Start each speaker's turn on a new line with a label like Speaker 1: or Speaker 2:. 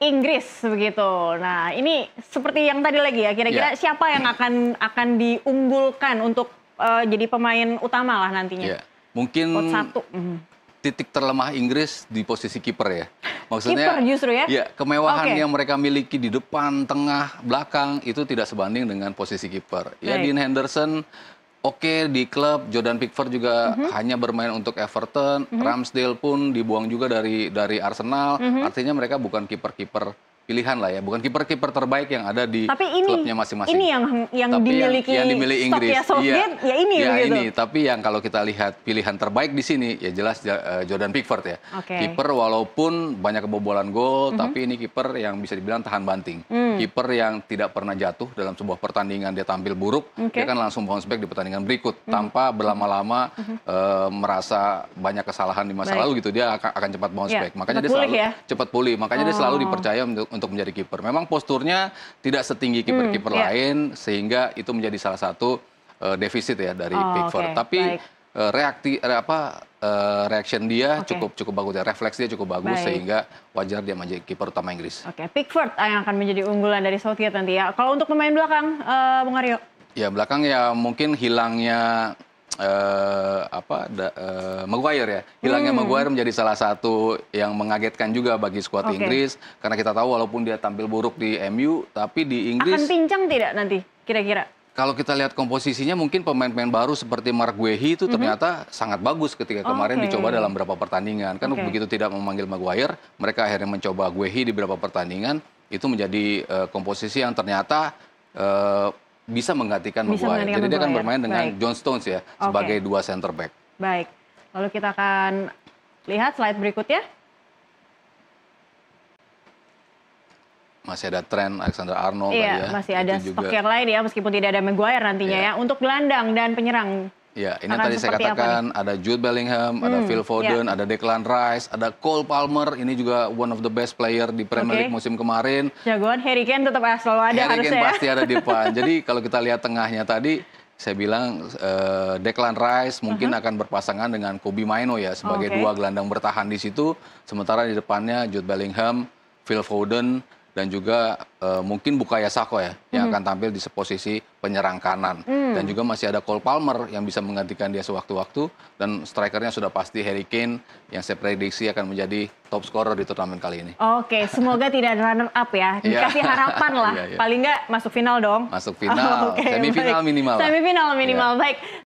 Speaker 1: Inggris begitu. Nah, ini seperti yang tadi lagi ya, kira-kira yeah. siapa yang akan akan diunggulkan untuk uh, jadi pemain utama lah nantinya? Yeah.
Speaker 2: Mungkin satu. Mhm. titik terlemah Inggris di posisi kiper ya. Maksudnya kiper justru ya. Ya, kemewahan okay. yang mereka miliki di depan, tengah, belakang itu tidak sebanding dengan posisi kiper. Ya, Dean Henderson oke okay, di klub Jordan Pickford juga mm -hmm. hanya bermain untuk Everton, mm -hmm. Ramsdale pun dibuang juga dari dari Arsenal. Mm -hmm. Artinya mereka bukan kiper-kiper pilihan lah ya, bukan kiper-kiper terbaik yang ada di tapi ini, klubnya masing-masing. Ini
Speaker 1: yang yang tapi dimiliki yang, yang dimiliki Inggris. Ya, Soviet, ya,
Speaker 2: ya ini ya gitu. ini, tapi yang kalau kita lihat pilihan terbaik di sini ya jelas eh, Jordan Pickford ya. Okay. Kiper walaupun banyak kebobolan gol, mm -hmm. tapi ini kiper yang bisa dibilang tahan banting. Mm kiper yang tidak pernah jatuh dalam sebuah pertandingan dia tampil buruk, okay. dia kan langsung bounce back di pertandingan berikut mm. tanpa berlama-lama -hmm. e, merasa banyak kesalahan di masa Baik. lalu gitu dia akan, akan cepat bounce yeah. back. Makanya cepat dia selalu ya? cepat pulih. Makanya oh. dia selalu oh. dipercaya untuk, untuk menjadi kiper. Memang posturnya tidak setinggi kiper-kiper hmm, yeah. lain sehingga itu menjadi salah satu e, defisit ya dari oh, Pickford. Okay. Tapi Baik. Eh, reakti apa uh, reaction dia okay. cukup cukup bagus ya, refleks dia cukup bagus Baik. sehingga wajar dia menjadi kiper utama Inggris. Oke, okay.
Speaker 1: Pickford yang akan menjadi unggulan dari Southgate nanti ya. Kalau untuk pemain belakang, uh, Bung Aryo?
Speaker 2: Ya belakang ya mungkin hilangnya uh, apa da, uh, Maguire ya. Hilangnya hmm. Maguire menjadi salah satu yang mengagetkan juga bagi skuad okay. Inggris karena kita tahu walaupun dia tampil buruk di MU tapi di Inggris akan
Speaker 1: pincang tidak nanti kira-kira?
Speaker 2: kalau kita lihat komposisinya mungkin pemain-pemain baru seperti Mark Guehi itu mhm. ternyata mm-hmm. sangat bagus ketika kemarin okay. dicoba dalam beberapa pertandingan. Kan okay. begitu tidak memanggil Maguire, mereka akhirnya mencoba Guehi di beberapa pertandingan. Itu menjadi uh, komposisi yang ternyata uh, bisa menggantikan bisa Maguire. Jadi Maguire. dia kan bermain dengan Baik. John Stones ya sebagai dua center back.
Speaker 1: Baik. Lalu kita akan lihat slide berikutnya.
Speaker 2: masih ada tren Alexander Arnold iya, ya. masih ada stok yang
Speaker 1: lain ya meskipun tidak ada Maguire nantinya iya. ya. Untuk gelandang dan penyerang
Speaker 2: Ya, ini tadi saya katakan ada Jude Bellingham, hmm, ada Phil Foden, iya. ada Declan Rice, ada Cole Palmer. Ini juga one of the best player di Premier okay. League musim kemarin.
Speaker 1: Jagoan Harry Kane tetap selalu ada Harry harusnya. Harry ya. Kane pasti ada
Speaker 2: di depan. Jadi kalau kita lihat tengahnya tadi, saya bilang uh, Declan Rice mungkin uh -huh. akan berpasangan dengan Kobe Maino ya sebagai okay. dua gelandang bertahan di situ. Sementara di depannya Jude Bellingham, Phil Foden, dan juga e, mungkin Bukaya Sako ya hmm yang mhm. akan tampil di posisi penyerang kanan hmm. dan juga masih ada Cole Palmer yang bisa menggantikan dia sewaktu-waktu dan strikernya sudah pasti Harry Kane yang saya prediksi akan menjadi top scorer di turnamen kali ini.
Speaker 1: Oke, semoga tidak ada runner up ya. Iya. Dikasih harapan lah. Iya, iya. Paling nggak masuk final dong.
Speaker 2: Masuk final, oh, okay, semifinal minimal. Semifinal minimal,
Speaker 1: baik.